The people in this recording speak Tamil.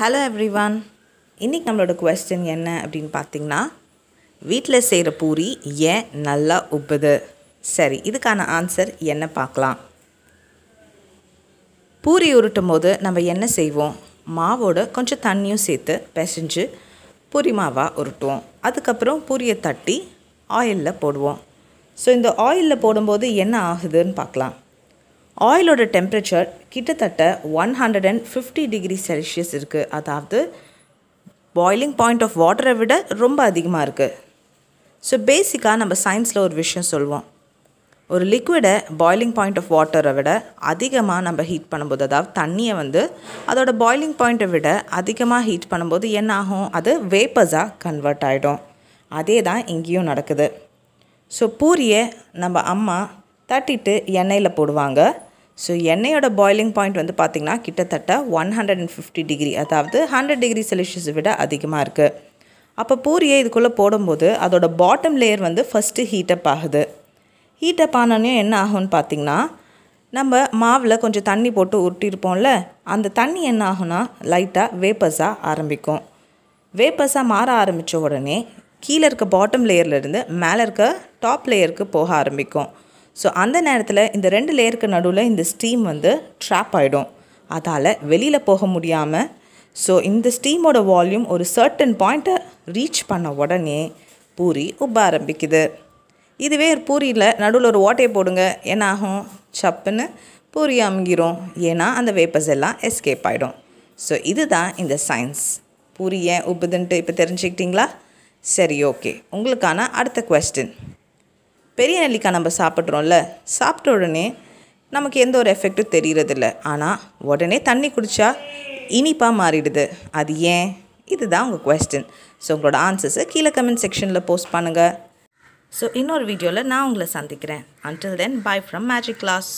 ஹலோ எவ்ரி ஒன் இன்றைக்கி நம்மளோட கொஸ்டின் என்ன அப்படின்னு பார்த்தீங்கன்னா வீட்டில் செய்கிற பூரி ஏன் நல்லா உப்புது சரி இதுக்கான ஆன்சர் என்ன பார்க்கலாம் பூரி உருட்டும் போது நம்ம என்ன செய்வோம் மாவோட கொஞ்சம் தண்ணியும் சேர்த்து பிசைஞ்சு பூரி மாவாக உருட்டுவோம் அதுக்கப்புறம் பூரியை தட்டி ஆயிலில் போடுவோம் ஸோ இந்த ஆயிலில் போடும்போது என்ன ஆகுதுன்னு பார்க்கலாம் ஆயிலோட டெம்ப்ரேச்சர் கிட்டத்தட்ட one hundred and fifty degree Celsius இருக்குது அதாவது பாய்லிங் பாயிண்ட் ஆஃப் வாட்டரை விட ரொம்ப அதிகமாக இருக்குது ஸோ பேசிக்காக நம்ம சயின்ஸில் ஒரு விஷயம் சொல்லுவோம் ஒரு லிக்விடை பாய்லிங் பாயிண்ட் ஆஃப் வாட்டரை விட அதிகமாக நம்ம ஹீட் பண்ணும்போது அதாவது தண்ணியை வந்து அதோட பாய்லிங் பாயிண்ட்டை விட அதிகமாக ஹீட் பண்ணும்போது என்ன ஆகும் அது வேப்பர்ஸாக கன்வெர்ட் ஆகிடும் அதே தான் இங்கேயும் நடக்குது ஸோ பூரியை நம்ம அம்மா தட்டிட்டு எண்ணெயில் போடுவாங்க ஸோ எண்ணெயோட பாய்லிங் பாயிண்ட் வந்து பார்த்திங்கன்னா கிட்டத்தட்ட one hundred and fifty degree அதாவது ஹண்ட்ரட் டிகிரி செல்சியஸை விட அதிகமாக இருக்குது அப்போ பூரியை இதுக்குள்ளே போடும்போது அதோட பாட்டம் லேயர் வந்து ஃபஸ்ட்டு ஹீட்டப் ஆகுது ஹீட்டப் ஆனோடனே என்ன ஆகும்னு பார்த்திங்கன்னா நம்ம மாவில் கொஞ்சம் தண்ணி போட்டு உருட்டியிருப்போம்ல அந்த தண்ணி என்ன ஆகும்னா லைட்டாக வேப்பர்ஸாக ஆரம்பிக்கும் வேப்பர்ஸாக மாற ஆரம்பித்த உடனே கீழே இருக்க பாட்டம் லேயர்லேருந்து மேலே இருக்க டாப் லேயருக்கு போக ஆரம்பிக்கும் ஸோ அந்த நேரத்தில் இந்த ரெண்டு லேயருக்கு நடுவில் இந்த ஸ்டீம் வந்து ட்ராப் ஆகிடும் அதால் வெளியில் போக முடியாமல் ஸோ இந்த ஸ்டீமோட வால்யூம் ஒரு சர்ட்டன் பாயிண்ட்டை ரீச் பண்ண உடனே பூரி உப்ப ஆரம்பிக்குது இதுவே பூரியில் நடுவில் ஒரு ஓட்டையை போடுங்க என்னாகும் ஆகும் சப்புன்னு பூரி அமுங்கிரும் ஏன்னா அந்த வேப்பர்ஸ் எல்லாம் எஸ்கேப் ஆகிடும் ஸோ இதுதான் இந்த சயின்ஸ் பூரி ஏன் உப்புதுன்ட்டு இப்போ தெரிஞ்சுக்கிட்டிங்களா சரி ஓகே உங்களுக்கான அடுத்த கொஸ்டின் பெரிய நெல்லிக்காய் நம்ம சாப்பிட்றோம்ல சாப்பிட்ட உடனே நமக்கு எந்த ஒரு எஃபெக்ட்டும் தெரிகிறதில்ல ஆனால் உடனே தண்ணி குடித்தா இனிப்பாக மாறிடுது அது ஏன் இதுதான் உங்கள் கொஸ்டின் ஸோ உங்களோட ஆன்சர்ஸை கீழே கமெண்ட் செக்ஷனில் போஸ்ட் பண்ணுங்கள் ஸோ இன்னொரு வீடியோவில் நான் உங்களை சந்திக்கிறேன் until then bye from magic class